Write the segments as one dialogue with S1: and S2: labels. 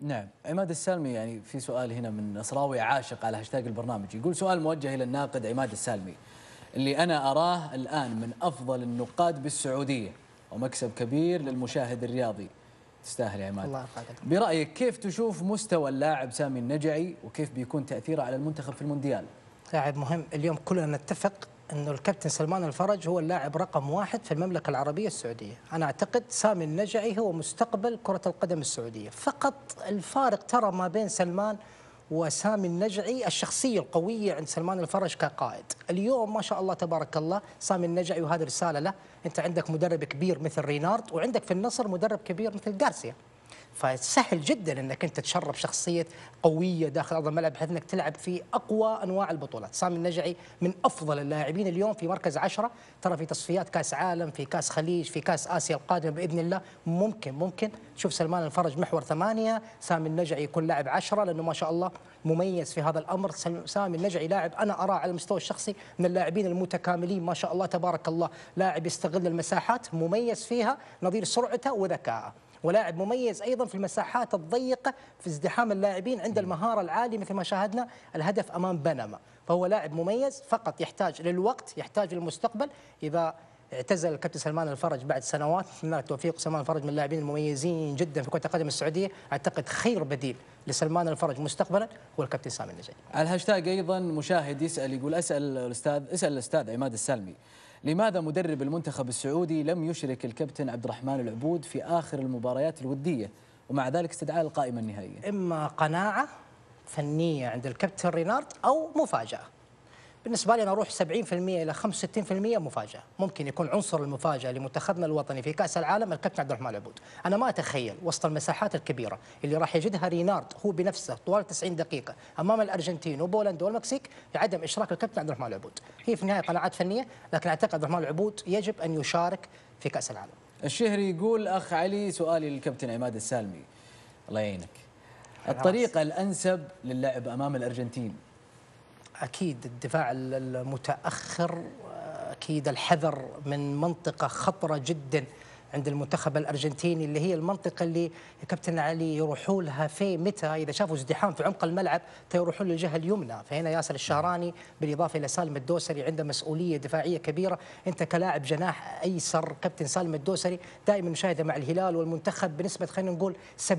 S1: نعم عماد السالمي يعني في سؤال هنا من نصراوي عاشق على هاشتاج البرنامج يقول سؤال موجه إلى الناقد عماد السالمي اللي أنا أراه الآن من أفضل النقاد بالسعودية ومكسب كبير للمشاهد الرياضي تستاهل يا عماد الله برأيك كيف تشوف مستوى اللاعب سامي النجعي وكيف بيكون تأثيره على المنتخب في المونديال؟ لاعب مهم اليوم كلنا نتفق انه الكابتن سلمان الفرج هو اللاعب رقم واحد في المملكه
S2: العربيه السعوديه، انا اعتقد سامي النجعي هو مستقبل كره القدم السعوديه، فقط الفارق ترى ما بين سلمان وسامي النجعي الشخصية القوية عند سلمان الفرج كقائد اليوم ما شاء الله تبارك الله سامي النجعي وهذه رسالة له أنت عندك مدرب كبير مثل رينارد وعندك في النصر مدرب كبير مثل جارسيا فسهل جدا انك انت تشرب شخصيه قويه داخل ارض الملعب بحيث انك تلعب في اقوى انواع البطولات، سامي النجعي من افضل اللاعبين اليوم في مركز عشرة ترى في تصفيات كاس عالم، في كاس خليج، في كاس اسيا القادمه باذن الله ممكن ممكن تشوف سلمان الفرج محور ثمانيه، سامي النجعي يكون لاعب عشرة لانه ما شاء الله مميز في هذا الامر، سامي النجعي لاعب انا اراه على المستوى الشخصي من اللاعبين المتكاملين ما شاء الله تبارك الله، لاعب يستغل المساحات مميز فيها نظير سرعته وذكائه. ولاعب مميز ايضا في المساحات الضيقه في ازدحام اللاعبين عند المهاره العاليه مثل ما شاهدنا الهدف امام بنما فهو لاعب مميز فقط يحتاج للوقت يحتاج للمستقبل اذا اعتزل الكابتن سلمان الفرج بعد سنوات من توفيق سلمان الفرج من اللاعبين المميزين جدا في كره القدم السعوديه اعتقد خير بديل لسلمان الفرج مستقبلا هو
S1: الكابتن سامي النجعي الهاشتاج ايضا مشاهد يسال يقول اسال الاستاذ اسال الاستاذ عماد السلمي لماذا مدرب المنتخب السعودي لم يشرك الكابتن عبد الرحمن العبود في آخر المباريات الودية ومع ذلك استدعاء القائمة النهائية إما قناعة فنية عند الكابتن رينارد أو مفاجأة
S2: بالنسبه لي انا اروح 70% الى 65% مفاجاه ممكن يكون عنصر المفاجاه لمنتخبنا الوطني في كاس العالم الكابتن عبد الرحمن العبود انا ما اتخيل وسط المساحات الكبيره اللي راح يجدها رينارد هو بنفسه طوال 90 دقيقه امام الارجنتين وبولندا والمكسيك عدم اشراك الكابتن عبد الرحمن العبود هي في النهايه قناعات فنيه لكن اعتقد عبد الرحمن العبود يجب ان يشارك
S1: في كاس العالم الشهري يقول اخ علي سؤالي للكابتن عماد السالمي الله يعينك الطريقه الانسب للعب امام الارجنتين أكيد
S2: الدفاع المتأخر أكيد الحذر من منطقة خطرة جداً عند المنتخب الارجنتيني اللي هي المنطقه اللي كابتن علي يروحوا لها في متى اذا شافوا ازدحام في عمق الملعب يروحون للجهه اليمنى فهنا ياسر الشهراني بالاضافه الى سالم الدوسري عنده مسؤوليه دفاعيه كبيره انت كلاعب جناح ايسر كابتن سالم الدوسري دائما مشاهده مع الهلال والمنتخب بنسبه خلينا نقول 70%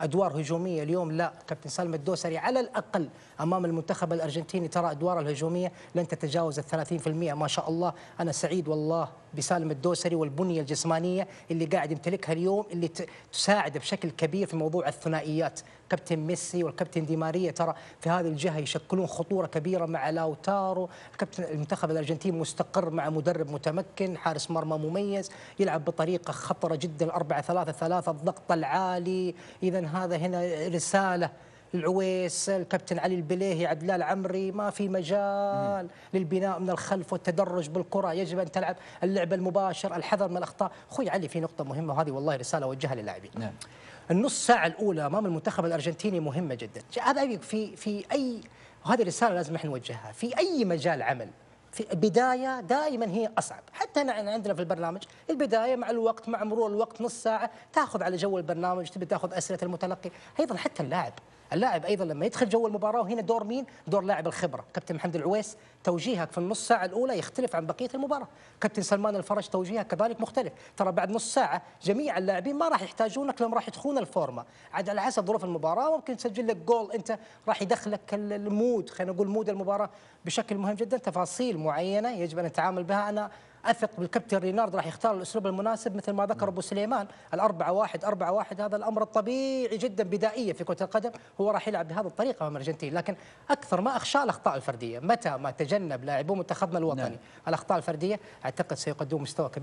S2: ادوار هجوميه اليوم لا كابتن سالم الدوسري على الاقل امام المنتخب الارجنتيني ترى ادواره الهجوميه لن تتجاوز ال 30% ما شاء الله انا سعيد والله بسالم الدوسري والبنيه الجسمانيه اللي قاعد يمتلكها اليوم اللي تساعده بشكل كبير في موضوع الثنائيات كابتن ميسي والكابتن دي ماريا ترى في هذه الجهه يشكلون خطوره كبيره مع لاوتارو كابتن المنتخب الارجنتيني مستقر مع مدرب متمكن حارس مرمى مميز يلعب بطريقه خطره جدا 4 3 3 الضغط العالي اذا هذا هنا رساله العويس الكابتن علي البليهي عدلال عمري ما في مجال للبناء من الخلف والتدرج بالكره يجب ان تلعب اللعب المباشر الحذر من الاخطاء اخوي علي في نقطه مهمه وهذه والله رساله اوجهها للاعبين نعم. النص ساعه الاولى امام المنتخب الارجنتيني مهمه جدا هذا في في اي وهذه رساله لازم احنا نوجهها في اي مجال عمل في بداية دائما هي أصعب حتى عندنا في البرنامج البداية مع الوقت مع مرور الوقت نص ساعة تأخذ على جو البرنامج تبي تأخذ أسئلة المتلقي أيضا حتى اللاعب اللاعب ايضا لما يدخل جو المباراه وهنا دور مين؟ دور لاعب الخبره، كابتن محمد العويس توجيهك في النص ساعه الاولى يختلف عن بقيه المباراه، كابتن سلمان الفرج توجيهك كذلك مختلف، ترى بعد نص ساعه جميع اللاعبين ما راح يحتاجونك لما راح يدخلون الفورمه، عاد على حسب ظروف المباراه ممكن تسجل لك جول انت راح يدخلك المود خلينا نقول مود المباراه بشكل مهم جدا تفاصيل معينه يجب ان نتعامل بها انا اثق بالكابتن رينارد راح يختار الاسلوب المناسب مثل ما ذكر ابو سليمان الأربعة واحد أربعة واحد هذا الامر الطبيعي جدا بدائيه في كره القدم هو راح يلعب بهذه الطريقه امام الارجنتين لكن اكثر ما اخشى الاخطاء الفرديه متى ما تجنب لاعبو منتخبنا الوطني نعم. الاخطاء الفرديه اعتقد سيقدمون مستوى كبير